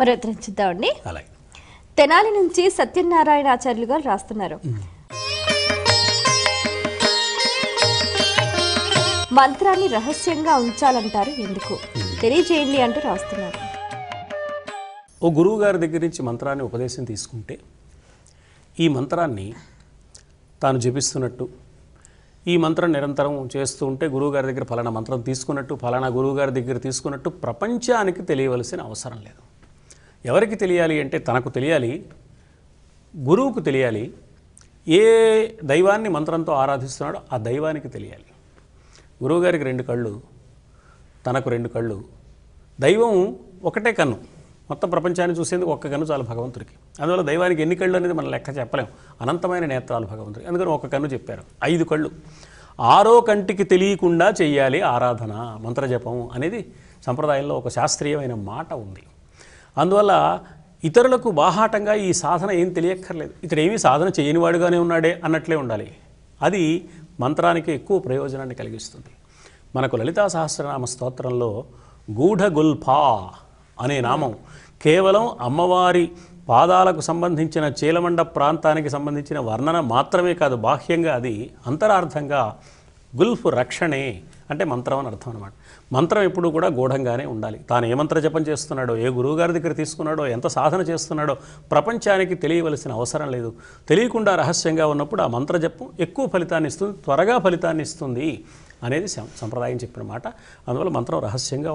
మరి ఉత్తరించుద్దామండి అలాగే తెనాలి నుంచి సత్యనారాయణ ఆచార్యులు గారు రాస్తున్నారు మంత్రాన్ని రహస్యంగా ఉంచాలంటారు ఎందుకు తెలియజేయండి అంటూ రాస్తున్నారు ఓ గురువు గారి దగ్గర నుంచి మంత్రాన్ని ఉపదేశం తీసుకుంటే ఈ మంత్రాన్ని తాను జపిస్తున్నట్టు ఈ మంత్రం నిరంతరం చేస్తూ ఉంటే గురువుగారి దగ్గర ఫలానా మంత్రం తీసుకున్నట్టు ఫలానా గురువుగారి దగ్గర తీసుకున్నట్టు ప్రపంచానికి తెలియవలసిన అవసరం లేదు ఎవరికి తెలియాలి అంటే తనకు తెలియాలి గురువుకు తెలియాలి ఏ దైవాన్ని మంత్రంతో ఆరాధిస్తున్నాడో ఆ దైవానికి తెలియాలి గురువుగారికి రెండు కళ్ళు తనకు రెండు కళ్ళు దైవం ఒకటే కన్ను మొత్తం ప్రపంచాన్ని చూసేందుకు ఒక్క కన్ను చాలు భగవంతుడికి అందువల్ల దైవానికి ఎన్ని కళ్ళు అనేది మనం లెక్క చెప్పలేము అనంతమైన నేత్రాలు భగవంతుడికి అందుకని ఒక కన్ను చెప్పారు ఐదు కళ్ళు ఆరో కంటికి తెలియకుండా చేయాలి ఆరాధన మంత్రజపం అనేది సంప్రదాయంలో ఒక శాస్త్రీయమైన మాట ఉంది అందువల్ల ఇతరులకు బాహాటంగా ఈ సాధన ఏం తెలియక్కర్లేదు ఇతడు ఏమీ సాధన చేయనివాడుగానే ఉన్నాడే అన్నట్లే ఉండాలి అది మంత్రానికి ఎక్కువ ప్రయోజనాన్ని కలిగిస్తుంది మనకు లలితా సహస్రనామ స్తోత్రంలో గూఢగుల్ఫా అనే నామం కేవలం అమ్మవారి పాదాలకు సంబంధించిన చీలమండ ప్రాంతానికి సంబంధించిన వర్ణన మాత్రమే కాదు బాహ్యంగా అది అంతరార్థంగా గుల్ఫ్ రక్షణే అంటే మంత్రం అని అర్థం అనమాట మంత్రం ఎప్పుడు కూడా గూఢంగానే ఉండాలి తాను ఏ మంత్ర జపం చేస్తున్నాడో ఏ గురువుగారి దగ్గర తీసుకున్నాడో ఎంత సాధన చేస్తున్నాడో ప్రపంచానికి తెలియవలసిన అవసరం లేదు తెలియకుండా రహస్యంగా ఉన్నప్పుడు ఆ మంత్ర జపం ఎక్కువ ఫలితాన్ని ఇస్తుంది త్వరగా ఫలితాన్ని ఇస్తుంది అనేది సంప్రదాయం చెప్పిన మాట అందువల్ల మంత్రం రహస్యంగా